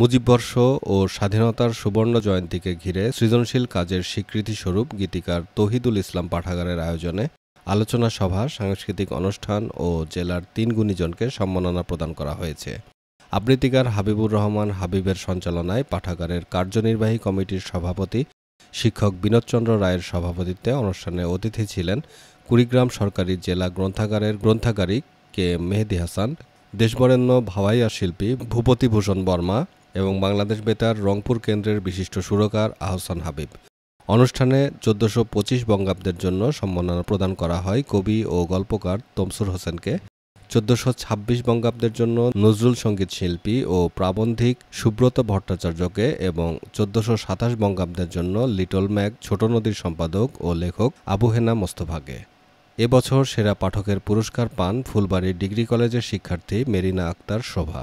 মুজিববর্ষ ও স্বাধীনতার সুবর্ণ জয়ন্তীকে ঘিরে সৃজনশীল কাজের স্বীকৃতিস্বরূপ গীতিকার তহিদুল ইসলাম পাঠাগারের আয়োজনে আলোচনা সভা সাংস্কৃতিক অনুষ্ঠান ও জেলার তিন গুণীজনকে সম্মাননা প্রদান করা হয়েছে আবৃত্তিকার হাবিবুর রহমান হাবিবের সঞ্চালনায় পাঠাগারের কার্যনির্বাহী কমিটির সভাপতি শিক্ষক বিনোদচন্দ্র রায়ের সভাপতিত্বে অনুষ্ঠানে অতিথি ছিলেন কুড়িগ্রাম সরকারি জেলা গ্রন্থাগারের গ্রন্থাগারিক কে মেহেদি হাসান দেশবরেণ্য ভাওয়াইয়া শিল্পী ভূপতিভূষণ বর্মা এবং বাংলাদেশ বেতার রংপুর কেন্দ্রের বিশিষ্ট সুরকার আহসান হাবিব অনুষ্ঠানে চোদ্দশো পঁচিশ বঙ্গাব্দের জন্য সম্মাননা প্রদান করা হয় কবি ও গল্পকার তমসুর হোসেনকে চোদ্দশো ছাব্বিশ বঙ্গাব্দের জন্য নজরুল সঙ্গীত শিল্পী ও প্রাবন্ধিক সুব্রত ভট্টাচার্যকে এবং চোদ্দশো সাতাশ বঙ্গাব্দের জন্য লিটল ম্যাগ ছোট নদীর সম্পাদক ও লেখক আবুহেনা মোস্তফাকে এবছর সেরা পাঠকের পুরস্কার পান ফুলবাড়ি ডিগ্রি কলেজের শিক্ষার্থী মেরিনা আক্তার শোভা